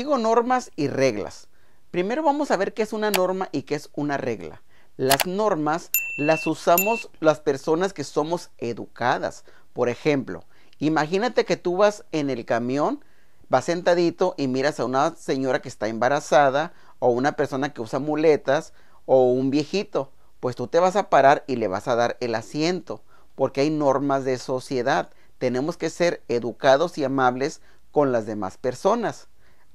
Digo normas y reglas. Primero vamos a ver qué es una norma y qué es una regla. Las normas las usamos las personas que somos educadas. Por ejemplo, imagínate que tú vas en el camión, vas sentadito y miras a una señora que está embarazada o una persona que usa muletas o un viejito. Pues tú te vas a parar y le vas a dar el asiento porque hay normas de sociedad. Tenemos que ser educados y amables con las demás personas.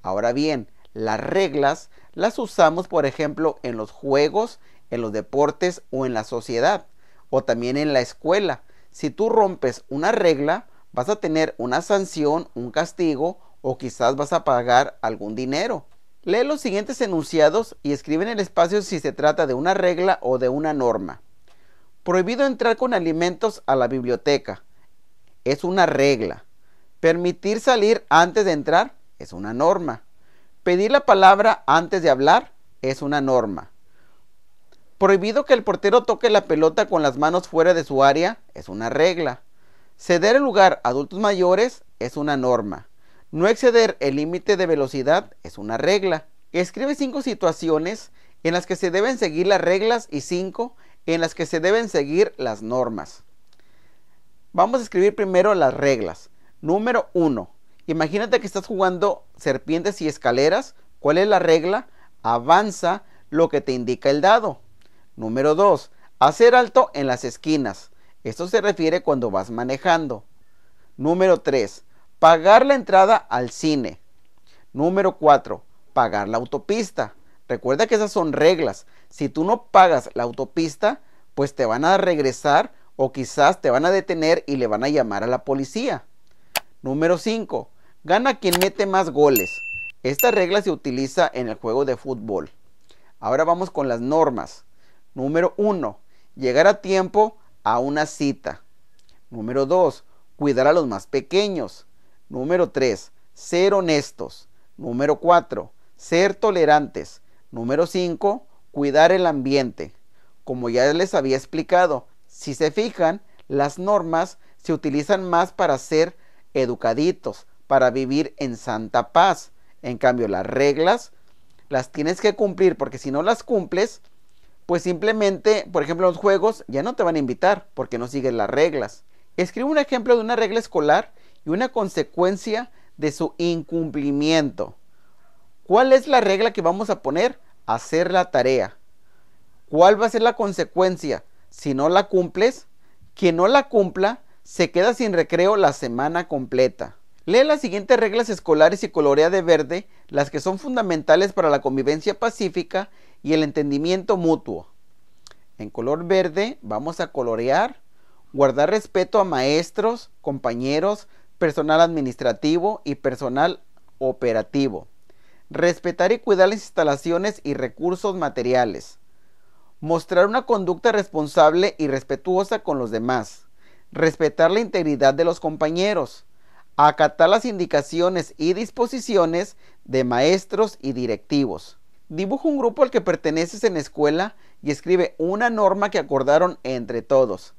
Ahora bien, las reglas las usamos, por ejemplo, en los juegos, en los deportes o en la sociedad, o también en la escuela. Si tú rompes una regla, vas a tener una sanción, un castigo o quizás vas a pagar algún dinero. Lee los siguientes enunciados y escribe en el espacio si se trata de una regla o de una norma. Prohibido entrar con alimentos a la biblioteca. Es una regla. Permitir salir antes de entrar es una norma. Pedir la palabra antes de hablar es una norma. Prohibido que el portero toque la pelota con las manos fuera de su área es una regla. Ceder el lugar a adultos mayores es una norma. No exceder el límite de velocidad es una regla. Escribe cinco situaciones en las que se deben seguir las reglas y cinco en las que se deben seguir las normas. Vamos a escribir primero las reglas. Número 1. Imagínate que estás jugando serpientes y escaleras. ¿Cuál es la regla? Avanza lo que te indica el dado. Número 2. Hacer alto en las esquinas. Esto se refiere cuando vas manejando. Número 3. Pagar la entrada al cine. Número 4. Pagar la autopista. Recuerda que esas son reglas. Si tú no pagas la autopista, pues te van a regresar o quizás te van a detener y le van a llamar a la policía. Número 5. Gana quien mete más goles. Esta regla se utiliza en el juego de fútbol. Ahora vamos con las normas. Número 1. Llegar a tiempo a una cita. Número 2. Cuidar a los más pequeños. Número 3. Ser honestos. Número 4. Ser tolerantes. Número 5. Cuidar el ambiente. Como ya les había explicado, si se fijan, las normas se utilizan más para ser educaditos, para vivir en santa paz. En cambio, las reglas las tienes que cumplir porque si no las cumples, pues simplemente, por ejemplo, los juegos ya no te van a invitar porque no sigues las reglas. Escribe un ejemplo de una regla escolar y una consecuencia de su incumplimiento. ¿Cuál es la regla que vamos a poner? Hacer la tarea. ¿Cuál va a ser la consecuencia? Si no la cumples, quien no la cumpla se queda sin recreo la semana completa. Lee las siguientes reglas escolares y colorea de verde las que son fundamentales para la convivencia pacífica y el entendimiento mutuo. En color verde vamos a colorear, guardar respeto a maestros, compañeros, personal administrativo y personal operativo. Respetar y cuidar las instalaciones y recursos materiales. Mostrar una conducta responsable y respetuosa con los demás. Respetar la integridad de los compañeros acatar las indicaciones y disposiciones de maestros y directivos. Dibuja un grupo al que perteneces en escuela y escribe una norma que acordaron entre todos.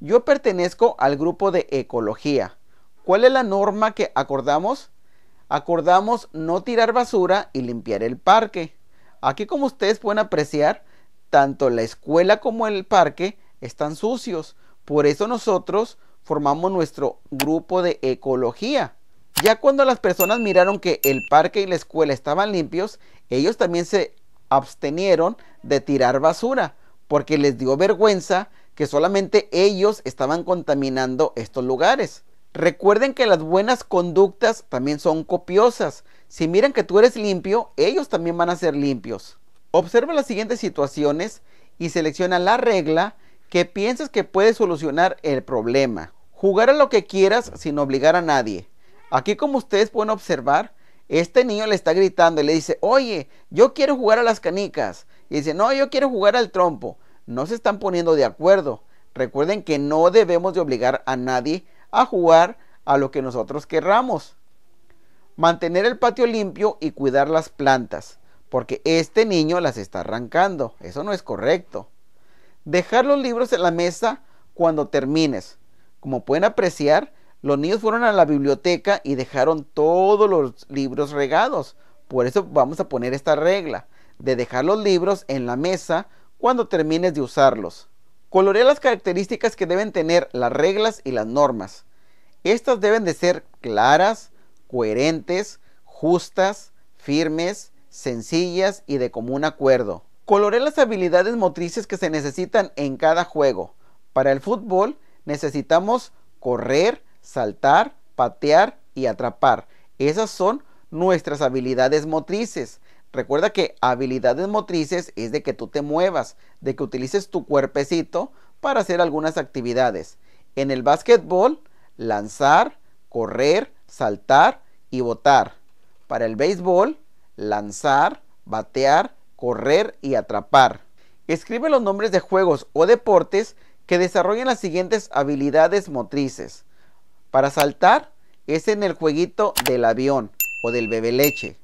Yo pertenezco al grupo de ecología. ¿Cuál es la norma que acordamos? Acordamos no tirar basura y limpiar el parque. Aquí como ustedes pueden apreciar, tanto la escuela como el parque están sucios. Por eso nosotros formamos nuestro grupo de ecología. Ya cuando las personas miraron que el parque y la escuela estaban limpios, ellos también se abstenieron de tirar basura, porque les dio vergüenza que solamente ellos estaban contaminando estos lugares. Recuerden que las buenas conductas también son copiosas. Si miran que tú eres limpio, ellos también van a ser limpios. Observa las siguientes situaciones y selecciona la regla que piensas que puede solucionar el problema. Jugar a lo que quieras sin obligar a nadie. Aquí como ustedes pueden observar, este niño le está gritando y le dice, oye, yo quiero jugar a las canicas. Y dice, no, yo quiero jugar al trompo. No se están poniendo de acuerdo. Recuerden que no debemos de obligar a nadie a jugar a lo que nosotros querramos. Mantener el patio limpio y cuidar las plantas, porque este niño las está arrancando. Eso no es correcto. Dejar los libros en la mesa cuando termines. Como pueden apreciar, los niños fueron a la biblioteca y dejaron todos los libros regados. Por eso vamos a poner esta regla de dejar los libros en la mesa cuando termines de usarlos. Colorea las características que deben tener las reglas y las normas. Estas deben de ser claras, coherentes, justas, firmes, sencillas y de común acuerdo. Colorea las habilidades motrices que se necesitan en cada juego. Para el fútbol, necesitamos correr, saltar, patear y atrapar. Esas son nuestras habilidades motrices. Recuerda que habilidades motrices es de que tú te muevas, de que utilices tu cuerpecito para hacer algunas actividades. En el básquetbol, lanzar, correr, saltar y botar. Para el béisbol, lanzar, batear, correr y atrapar. Escribe los nombres de juegos o deportes que desarrollen las siguientes habilidades motrices. Para saltar es en el jueguito del avión o del bebeleche leche.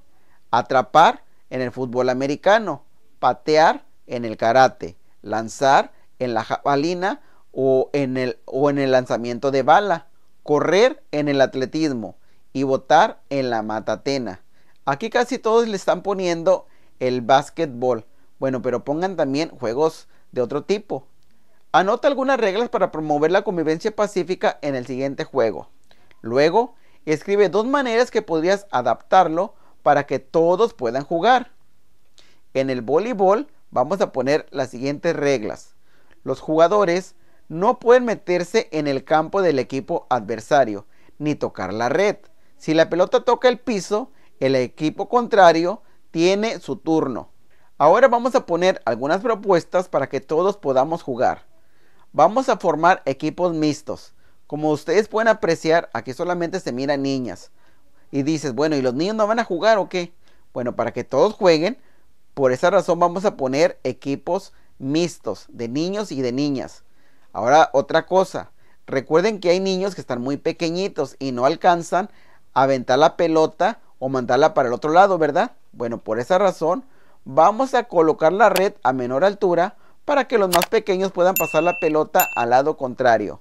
Atrapar en el fútbol americano. Patear en el karate. Lanzar en la jabalina o en el, o en el lanzamiento de bala. Correr en el atletismo. Y votar en la matatena. Aquí casi todos le están poniendo el básquetbol. Bueno, pero pongan también juegos de otro tipo Anota algunas reglas para promover la convivencia pacífica en el siguiente juego. Luego, escribe dos maneras que podrías adaptarlo para que todos puedan jugar. En el voleibol vamos a poner las siguientes reglas. Los jugadores no pueden meterse en el campo del equipo adversario ni tocar la red. Si la pelota toca el piso, el equipo contrario tiene su turno. Ahora vamos a poner algunas propuestas para que todos podamos jugar. Vamos a formar equipos mixtos. Como ustedes pueden apreciar, aquí solamente se miran niñas. Y dices, bueno, ¿y los niños no van a jugar o qué? Bueno, para que todos jueguen, por esa razón vamos a poner equipos mixtos de niños y de niñas. Ahora, otra cosa. Recuerden que hay niños que están muy pequeñitos y no alcanzan a aventar la pelota o mandarla para el otro lado, ¿verdad? Bueno, por esa razón, vamos a colocar la red a menor altura para que los más pequeños puedan pasar la pelota al lado contrario.